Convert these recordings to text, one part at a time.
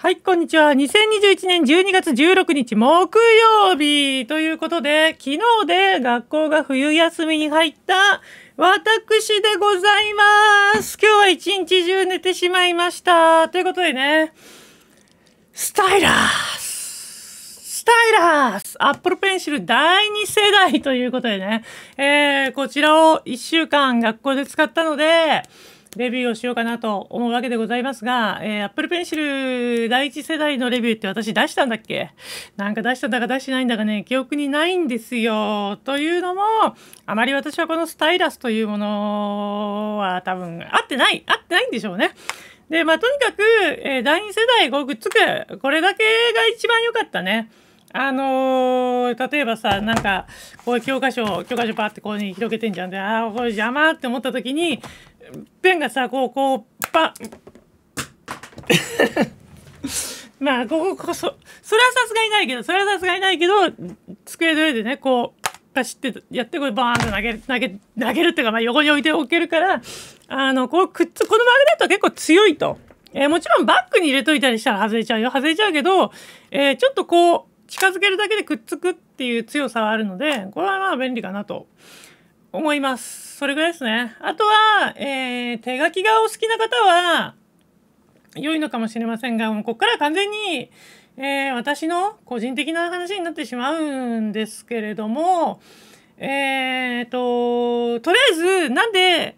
はい、こんにちは。2021年12月16日木曜日ということで、昨日で学校が冬休みに入った私でございます。今日は一日中寝てしまいました。ということでね、スタイラースタイラースアップルペンシル第2世代ということでね、えー、こちらを1週間学校で使ったので、レビューをしようかなと思うわけでございますが、えー、Apple Pencil 第一世代のレビューって私出したんだっけなんか出したんだか出してないんだかね、記憶にないんですよ。というのも、あまり私はこのスタイラスというものは多分合ってない、合ってないんでしょうね。で、まあ、とにかく、えー、第二世代こうくっつく、これだけが一番良かったね。あのー、例えばさなんかこういう教科書教科書パーってこうに広げてんじゃんでああこれ邪魔って思った時にペンがさこうこうパン まあこここそそれはさすがにないけどそれはさすがにないけど机の上でねこうパシってやってこれバーンと投げる投げ投げるっていうかまあ横に置いておけるからあのこうくっつこのマグネット結構強いと。えー、もちろんバッグに入れといたりしたら外れちゃうよ。外れちゃうけど、えー、ちょっとこう、近づけるだけでくっつくっていう強さはあるので、これはまあ便利かなと。思います。それぐらいですね。あとは、えー、手書きがお好きな方は、良いのかもしれませんが、もうここから完全に、えー、私の個人的な話になってしまうんですけれども、えーと、とりあえず、なんで、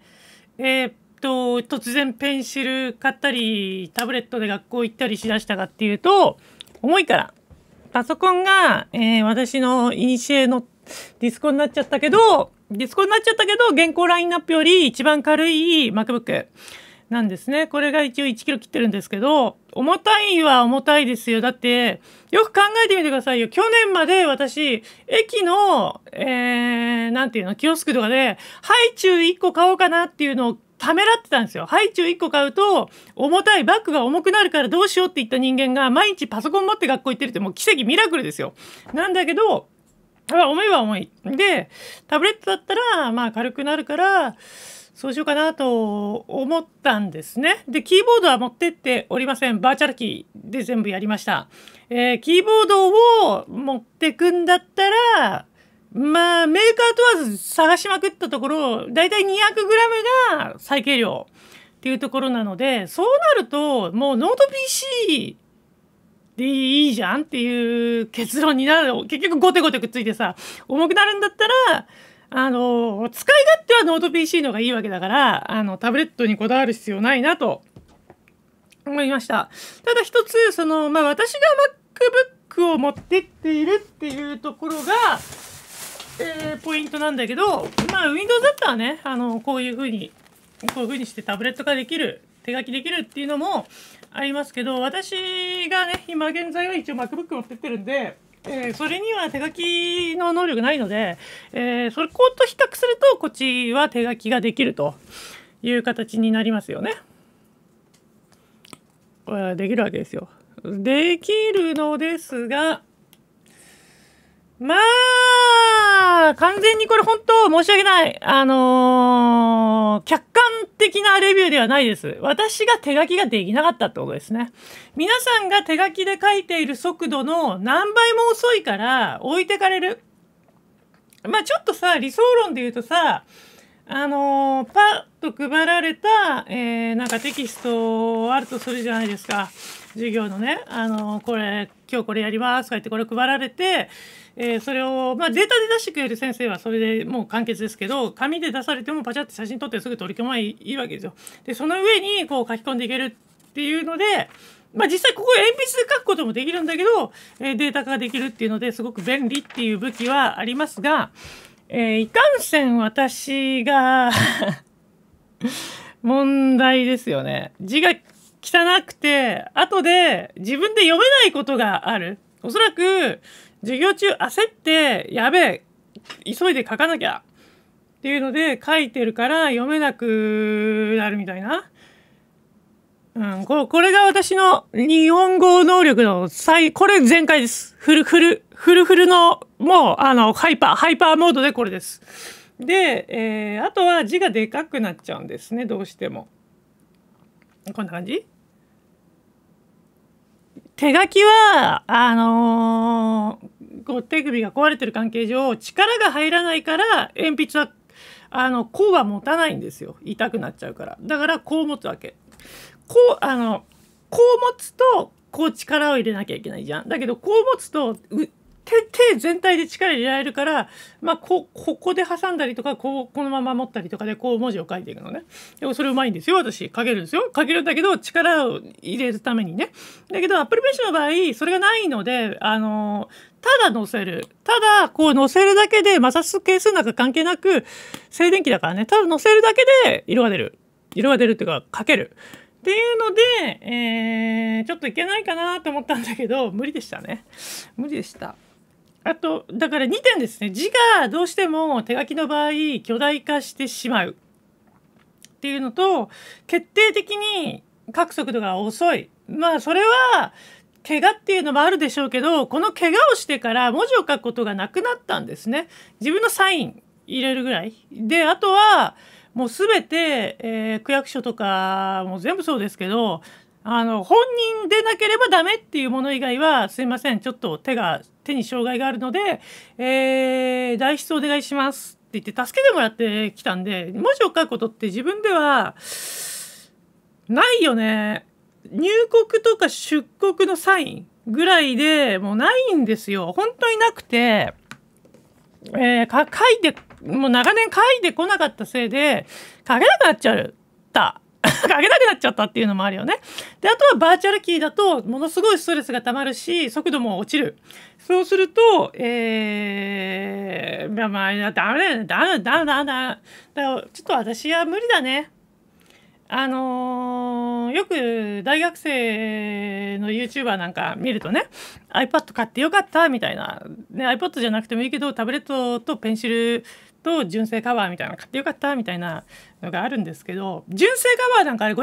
えー、と、突然ペンシル買ったり、タブレットで学校行ったりしだしたかっていうと、重いから。パソコンが、えー、私のイニのディスコになっちゃったけど、ディスコになっちゃったけど、現行ラインナップより一番軽い MacBook なんですね。これが一応1キロ切ってるんですけど、重たいは重たいですよ。だって、よく考えてみてくださいよ。去年まで私、駅の、えー、なんていうの、キオスクとかで、ハイチュウ1個買おうかなっていうのをためらってたんですよ。ハイチュウ1個買うと、重たい、バッグが重くなるからどうしようって言った人間が、毎日パソコン持って学校行ってるってもう奇跡ミラクルですよ。なんだけど、重いは重い。で、タブレットだったら、まあ軽くなるから、そうしようかなと思ったんですね。で、キーボードは持ってっておりません。バーチャルキーで全部やりました。えー、キーボードを持ってくんだったら、まあ、メーカー問わず探しまくったところ、だいたい 200g が最軽量っていうところなので、そうなると、もうノート PC でいいじゃんっていう結論になる結局ゴテゴテくっついてさ重くなるんだったらあの使い勝手はノート PC のがいいわけだからあのタブレットにこだわる必要ないなと思いましたただ一つその、まあ、私が MacBook を持ってっているっていうところがえー、ポイントなんだけど、まあ、Windows だったらね、あの、こういう風に、こういう風にしてタブレット化できる、手書きできるっていうのも、ありますけど私がね今現在は一応 MacBook 持ってってるんで、えー、それには手書きの能力ないので、えー、それこと比較するとこっちは手書きができるという形になりますよね。これはできるわけですよ。できるのですがまあ、完全にこれ本当申し訳ない。あのー、客観的なレビューではないです。私が手書きができなかったってことですね。皆さんが手書きで書いている速度の何倍も遅いから置いてかれる。まあちょっとさ、理想論で言うとさ、あのー、パ、と配られた、えー、なんかテキストあるとするじゃないですか。授業のね、あの、これ、今日これやりますとか言ってこれ配られて、えー、それを、まあ、データで出してくれる先生はそれでもう完結ですけど、紙で出されてもパチャって写真撮ってすぐ取り込まないいいわけですよ。で、その上にこう書き込んでいけるっていうので、まあ、実際ここ鉛筆で書くこともできるんだけど、えー、データ化ができるっていうのですごく便利っていう武器はありますが、えー、いかんせん私が 問題ですよね。字が汚くて、後で自分で読めないことがある。おそらく、授業中焦って、やべえ、急いで書かなきゃ。っていうので、書いてるから読めなくなるみたいな。うん、ここれが私の日本語能力の最、これ全開です。フルフル、フルフルの、もう、あの、ハイパー、ハイパーモードでこれです。で、えー、あとは字がでかくなっちゃうんですねどうしても。こんな感じ手書きはあのー、こう手首が壊れてる関係上力が入らないから鉛筆はあのこうは持たないんですよ痛くなっちゃうからだからこう持つわけこうあのこう持つとこう力を入れなきゃいけないじゃんだけどこう持つと手全体で力入れられるから、まあ、こここで挟んだりとかこうこのまま持ったりとかでこう文字を書いていくのねでもそれうまいんですよ私書けるんですよ書けるんだけど力を入れるためにねだけどアップルペンシの場合それがないのであのただ載せるただこう載せるだけで摩擦係数なんか関係なく静電気だからねただ載せるだけで色が出る色が出るっていうか書けるっていうので、えー、ちょっといけないかなと思ったんだけど無理でしたね無理でした。あとだから2点ですね字がどうしても手書きの場合巨大化してしまうっていうのと決定的に書く速度が遅いまあそれは怪我っていうのもあるでしょうけどこの怪我をしてから文字を書くことがなくなったんですね自分のサイン入れるぐらいであとはもう全て、えー、区役所とかもう全部そうですけどあの本人でなければダメっていうもの以外はすいませんちょっと手が手に障害があるので、えー、代筆お願いしますって言って助けてもらってきたんで、文字を書くことって自分では、ないよね。入国とか出国のサインぐらいでもうないんですよ。本当になくて、えー、書いて、もう長年書いてこなかったせいで、書けなくなっちゃう上げなくなっちゃったっていうのもあるよね。であとはバーチャルキーだとものすごいストレスがたまるし速度も落ちる。そうするとえー、まあまあダメだよねダメだダメだだちょっと私は無理だね。あのー、よく大学生の YouTuber なんか見るとね iPad 買ってよかったみたいな、ね、iPad じゃなくてもいいけどタブレットとペンシルと純正カバーみたいな買ってよかったみたいなのがあるんですけど純正カバーなんかあれ 500g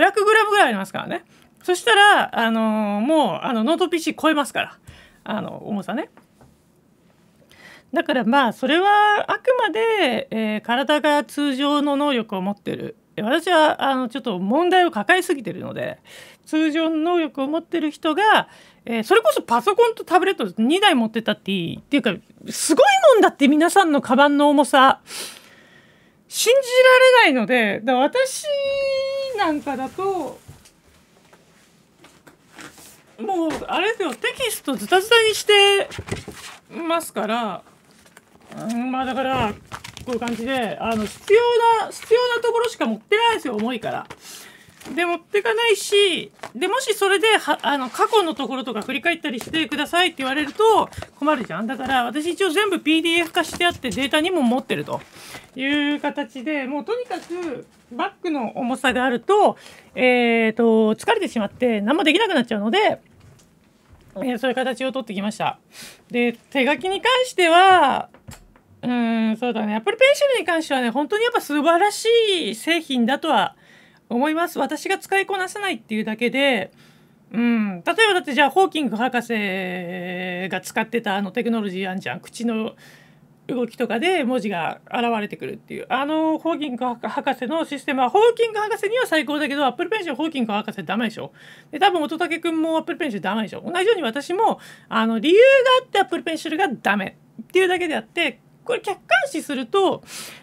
ぐらいありますからねそしたら、あのー、もうあのノート PC 超えますからあの重さねだからまあそれはあくまで、えー、体が通常の能力を持ってる私はあのちょっと問題を抱えすぎてるので通常の能力を持ってる人が、えー、それこそパソコンとタブレット2台持ってたっていい。っていうか、すごいもんだって皆さんのカバンの重さ。信じられないので、だ私なんかだと、もう、あれですよ、テキストズタズタにしてますから、うん、まあだから、こういう感じで、あの、必要な、必要なところしか持ってないですよ、重いから。で持ってかないし、で、もしそれで、は、あの、過去のところとか振り返ったりしてくださいって言われると困るじゃん。だから、私一応全部 PDF 化してあってデータにも持ってるという形で、もうとにかくバッグの重さがあると、えっ、ー、と、疲れてしまって何もできなくなっちゃうので、えー、そういう形をとってきました。で、手書きに関しては、うん、そうだね。やっぱりペンシルに関してはね、本当にやっぱ素晴らしい製品だとは思います私が使いこなせないっていうだけで、うん、例えばだってじゃあホーキング博士が使ってたあのテクノロジーあんじゃん口の動きとかで文字が現れてくるっていうあのホーキング博士のシステムはホーキング博士には最高だけどアップルペンシルホーキング博士ダメでしょで多分乙武君もアップルペンシルダメでしょ同じように私もあの理由があってアップルペンシルがダメっていうだけであってこれ客観視すると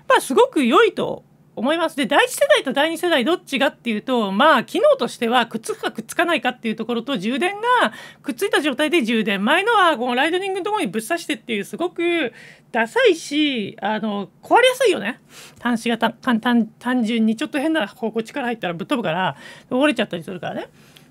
まあすごく良いと思います。で第1世代と第2世代どっちがっていうとまあ機能としてはくっつくかくっつかないかっていうところと充電がくっついた状態で充電前のはこのライトニングのところにぶっ刺してっていうすごくダサいしあの壊れやすいよね端子が単純にちょっと変な方向力入ったらぶっ飛ぶから折れちゃったりするからね。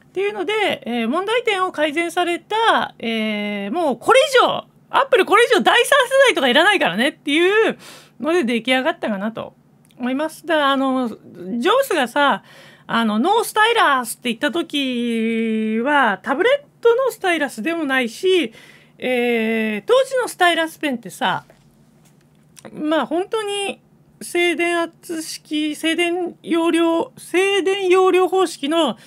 っていうので、えー、問題点を改善された、えー、もうこれ以上アップルこれ以上第3世代とかいらないからねっていうので出来上がったかなと思います。だあのジョブスがさあのノースタイラスって言った時はタブレットのスタイラスでもないし、えー、当時のスタイラスペンってさまあ本当に静電圧式静電容量静電容量方式の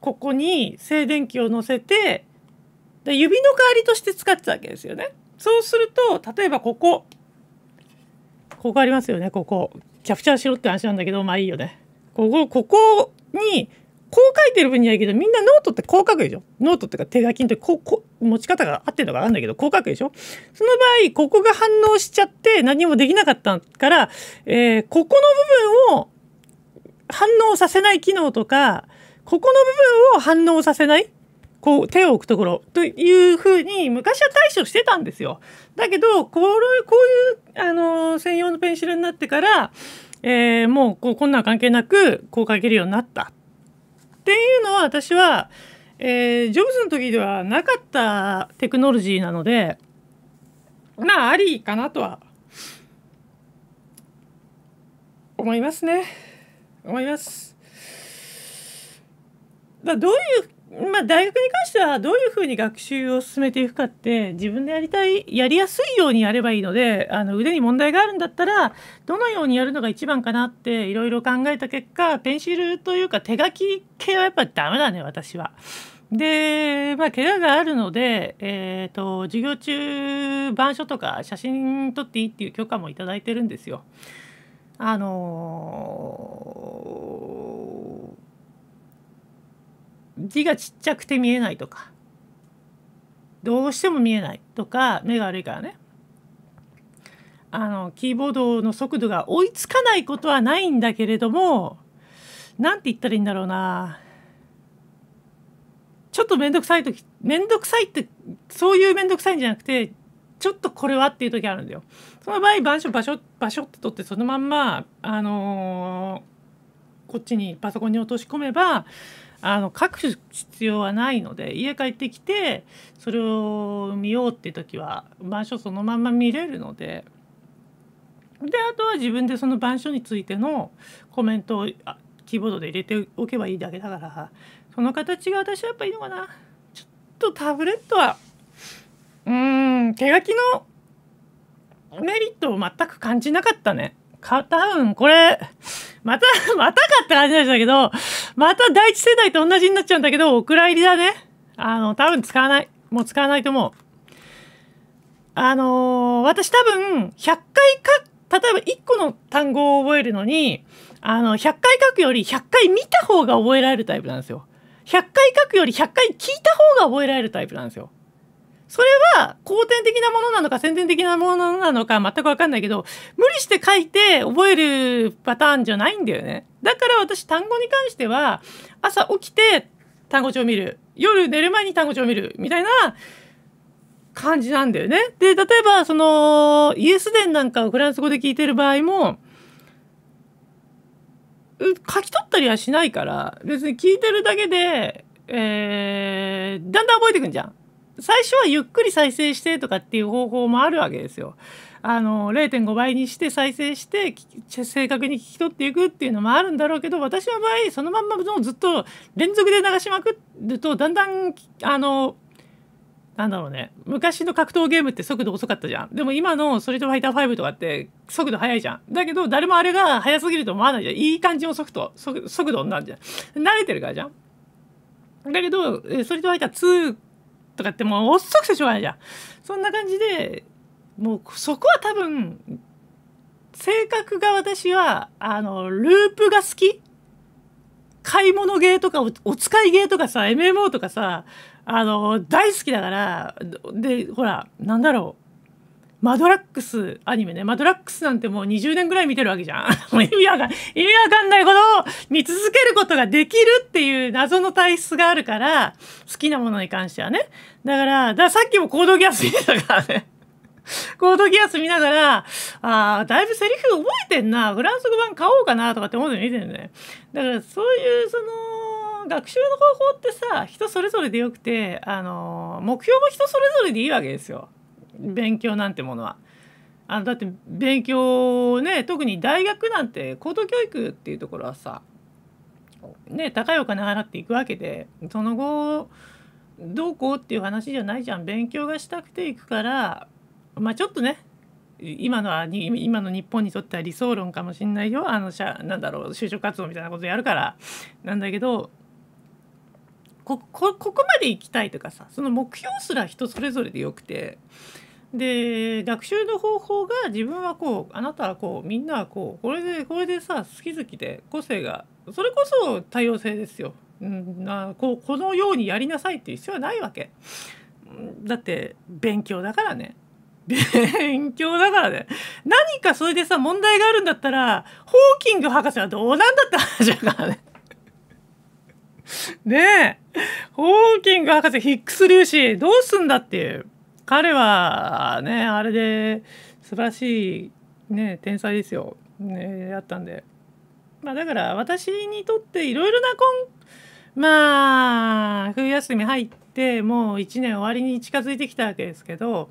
ここに静電気を乗せてで指の代わりとして使ってたわけですよね。そうすると例えばここここありますよねここキャプチャーしろって話なんだけどまあいいよねここここにこう書いてる分にはいいけどみんなノートってこう書くでしょノートってか手書きの時こうこう持ち方が合ってるのか分かんないけどこう書くでしょその場合ここが反応しちゃって何もできなかったから、えー、ここの部分を反応させない機能とかここの部分を反応させないこう手を置くところというふうに昔は対処してたんですよ。だけどこういうあの専用のペンシルになってから、えー、もうこうこんなん関係なくこう書けるようになったっていうのは私は、えー、ジョブズの時ではなかったテクノロジーなのでまあありかなとは思いますね。思います。だどういうまあ、大学に関してはどういうふうに学習を進めていくかって自分でやりたいやりやすいようにやればいいのであの腕に問題があるんだったらどのようにやるのが一番かなっていろいろ考えた結果ペンシルというか手書き系はやっぱダメだね私は。で、まあ、怪我があるので、えっ、ー、と授業中板書とか写真撮っていいっていう許可もいただいてるんですよ。あのー字がちっちゃくて見えないとかどうしても見えないとか目が悪いからねあのキーボードの速度が追いつかないことはないんだけれども何て言ったらいいんだろうなちょっと面倒くさい時面倒くさいってそういう面倒くさいんじゃなくてちょっとこれはっていう時あるんだよ。その場合場所場所場所って取ってそのまんまあのー、こっちにパソコンに落とし込めばあの書く必要はないので家帰ってきてそれを見ようって時は板書そのまま見れるのでであとは自分でその板書についてのコメントをキーボードで入れておけばいいだけだからその形が私はやっぱいいのかなちょっとタブレットはうん手書きのメリットを全く感じなかったね。多分これまた、またかって感じなんだけど、また第一世代と同じになっちゃうんだけど、お蔵入りだね。あの、多分使わない。もう使わないと思う。あのー、私多分、100回か、例えば1個の単語を覚えるのに、あの、100回書くより100回見た方が覚えられるタイプなんですよ。100回書くより100回聞いた方が覚えられるタイプなんですよ。それは後天的なものなのか先天的なものなのか全く分かんないけど無理して書いて覚えるパターンじゃないんだよね。だから私単語に関しては朝起きて単語帳を見る夜寝る前に単語帳を見るみたいな感じなんだよね。で例えばそのイエス伝なんかをフランス語で聞いてる場合も書き取ったりはしないから別に聞いてるだけで、えー、だんだん覚えてくんじゃん。最初はゆっくり再生してとかっていう方法もあるわけですよ。あの0.5倍にして再生して正確に聞き取っていくっていうのもあるんだろうけど私の場合そのまんまずっと連続で流しまくるとだんだんあのなんだろうね昔の格闘ゲームって速度遅かったじゃんでも今の「ストリートファイター5」とかって速度速いじゃんだけど誰もあれが速すぎると思わないじゃんいい感じの速度速度になるじゃん慣れてるからじゃんだけど「ストリートファイター2」とかってもう遅くてしょうがないじゃん。そんな感じで、もうそこは多分、性格が私は、あの、ループが好き買い物ゲーとかお使いゲーとかさ、MMO とかさ、あの、大好きだから、で、ほら、なんだろう。マドラックスアニメね。マドラックスなんてもう20年ぐらい見てるわけじゃん。もう意味わかん、意味わかんないことを見続けることができるっていう謎の体質があるから、好きなものに関してはね。だから、だからさっきもコードギアス見てたからね。コードギアス見ながら、ああ、だいぶセリフ覚えてんな。フランス語版買おうかなとかって思うの見てるね。だからそういう、その、学習の方法ってさ、人それぞれでよくて、あの、目標も人それぞれでいいわけですよ。勉強なんてものは。あのだって勉強ね特に大学なんて高等教育っていうところはさ、ね、高いお金払っていくわけでその後どうこうっていう話じゃないじゃん勉強がしたくて行くからまあちょっとね今のは今の日本にとっては理想論かもしれないよあのしゃなんだろう就職活動みたいなことやるからなんだけどこここまで行きたいとかさその目標すら人それぞれでよくてで学習の方法が自分はこうあなたはこうみんなはこうこれでこれでさ好き好きで個性がそれこそ多様性ですよ。うん、なこうこのようにやりなさいっていう必要はないわけ。だって勉強だからね。勉強だからね。何かそれでさ問題があるんだったらホーキング博士はどうなんだって話だからね。ねえホーキング博士ヒックス粒子どうすんだっていう。彼はねあれで素晴らしい、ね、天才ですよ、ね、やったんで、まあ、だから私にとっていろいろな今まあ冬休み入ってもう1年終わりに近づいてきたわけですけど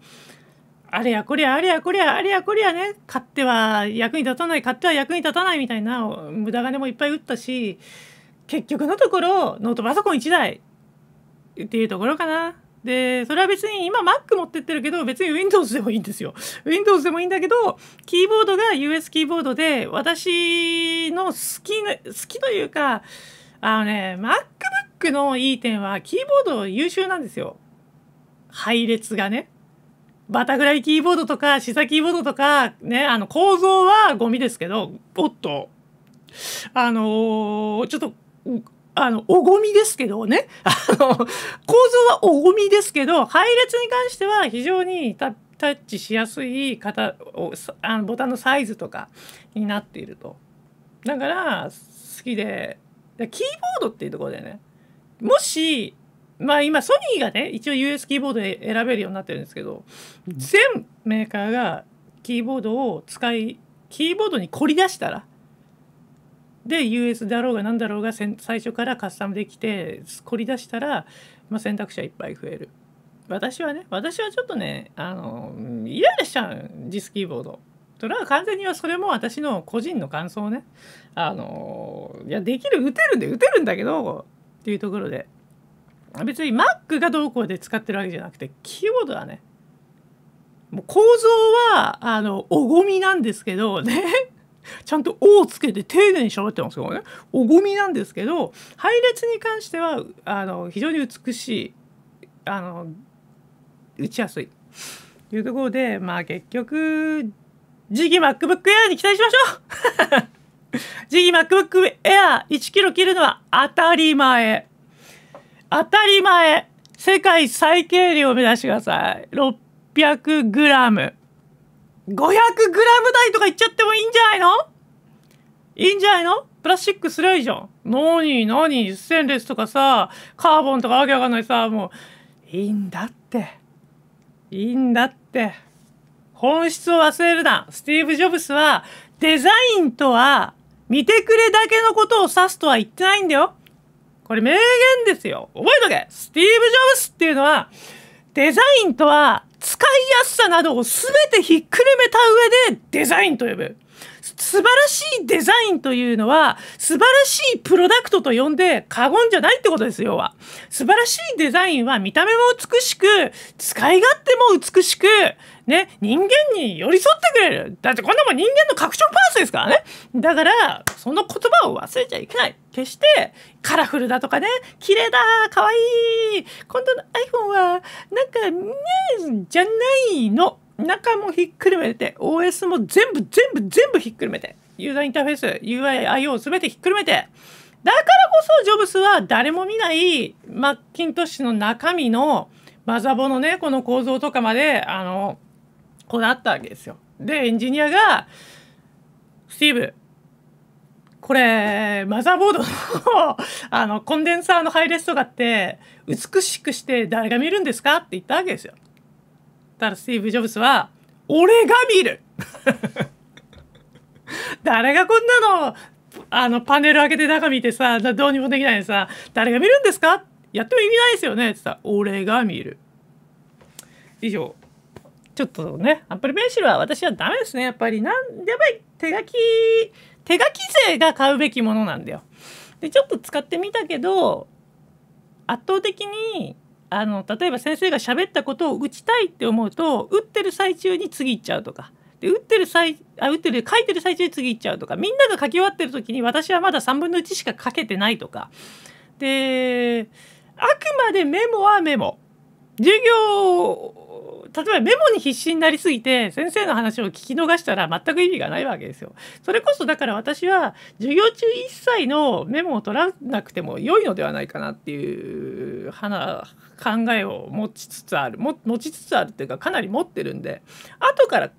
あれやこりゃあれやこりゃあれやこりゃね買っては役に立たない買っては役に立たないみたいな無駄金もいっぱい打ったし結局のところノートパソコン1台っていうところかな。でそれは別に今 Mac 持ってってるけど別に Windows でもいいんですよ。Windows でもいいんだけどキーボードが US キーボードで私の好きな好きというかあのね MacBook のいい点はキーボード優秀なんですよ。配列がね。バタフライキーボードとかシザキーボードとかねあの構造はゴミですけどおっとあのー、ちょっとあの、おごみですけどね。あの、構造はおごみですけど、配列に関しては非常にタッチしやすい型を、あのボタンのサイズとかになっていると。だから、好きで、キーボードっていうところでね、もし、まあ今ソニーがね、一応 US キーボードで選べるようになってるんですけど、全メーカーがキーボードを使い、キーボードに凝り出したら、で US だろうが何だろうが最初からカスタムできて凝り出したら、まあ、選択肢はいっぱい増える私はね私はちょっとねあのイライラしちゃうジスキーボードそれは完全にはそれも私の個人の感想ねあのいやできる打てるんで打てるんだけどっていうところで別に Mac がどうこうで使ってるわけじゃなくてキーボードはねもう構造はあのおごみなんですけどねちゃんと「お」をつけて丁寧に喋ってますけどねおごみなんですけど配列に関してはあの非常に美しいあの打ちやすいというところでまあ結局次期 MacBook Air に期待しましょう次期 MacBook Air 1キロ切るのは当たり前当たり前世界最軽量を目指してください 600g 500g 台とか言っちゃってもいいんじゃないのいいんじゃないのプラスチックすりゃいいじゃん。なになにステンレスとかさ、カーボンとかわけわかんないさ、もう、いいんだって。いいんだって。本質を忘れるな。スティーブ・ジョブスは、デザインとは、見てくれだけのことを指すとは言ってないんだよ。これ名言ですよ。覚えとけスティーブ・ジョブスっていうのは、デザインとは使いやすさなどを全てひっくるめた上でデザインと呼ぶ。素晴らしいデザインというのは素晴らしいプロダクトと呼んで過言じゃないってことです要は素晴らしいデザインは見た目も美しく使い勝手も美しく、ね、人間に寄り添ってくれる。だってこんなもん人間の拡張パーツですからね。だから、その言葉を忘れちゃいけない。決して、カラフルだとかね、綺麗だ、可愛い今度の iPhone は、なんか、ね、じゃないの。中もひっくるめて、OS も全部、全部、全部ひっくるめて。ユーザーインターフェース、UI、IO 全てひっくるめて。だからこそ、ジョブスは誰も見ないマッキントッシュの中身のマザボのね、この構造とかまで、あの、こうなったわけですよ。でエンジニアが「スティーブこれマザーボードの あのコンデンサーの配列とかって美しくして誰が見るんですか?」って言ったわけですよ。たらスティーブ・ジョブズは「俺が見る! 」誰がこんなのあのパネル開けて中見てさどうにもできないでさ「誰が見るんですか?」やっても意味ないですよねって言ったら「俺が見る」以上。ちょっとね、アップルペンシルは私はダメですね。やっぱり、なん、やばい、手書き、手書き勢が買うべきものなんだよ。で、ちょっと使ってみたけど、圧倒的に、あの、例えば先生が喋ったことを打ちたいって思うと、打ってる最中に次行っちゃうとか。で打ってる最あ打ってる書いてる最中に次行っちゃうとかみんなが書き終わってる時に私はまだ3分の1しか書けてないとかであくまでメモはメモ授業例えばメモに必死になりすぎて先生の話を聞き逃したら全く意味がないわけですよ。それこそだから私は授業中一切のメモを取らなくても良いのではないかなっていう考えを持ちつつある持ちつつあるっていうかかなり持ってるんで後から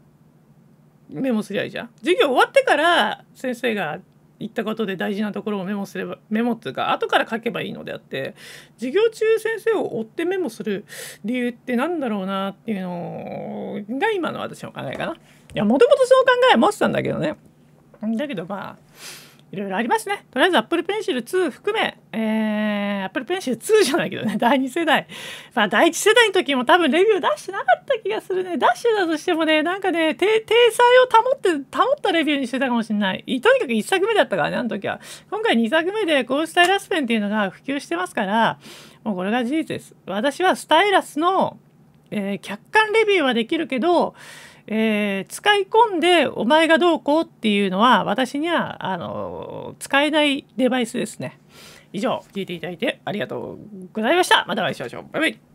メモすりゃいいじゃん。授業終わってから先生が言ったことで大事なところをメモすればメモっていうか後から書けばいいのであって授業中先生を追ってメモする理由って何だろうなっていうのが今の私の考えかな。いやもともとその考えは持ってたんだけどね。だけどまあいろいろありますね。とりあえず Apple Pencil 2含め、えー、Apple Pencil 2じゃないけどね、第2世代。まあ、第1世代の時も多分レビュー出してなかった気がするね。出してたとしてもね、なんかね、体裁を保って、保ったレビューにしてたかもしれない。とにかく1作目だったからね、あの時は。今回2作目でこうスタイラスペンっていうのが普及してますから、もうこれが事実です。私はスタイラスの、えー、客観レビューはできるけど、えー、使い込んでお前がどうこうっていうのは私にはあの使えないデバイスですね。以上、聞いていただいてありがとうございました。またお会いしましょう。バイバイ。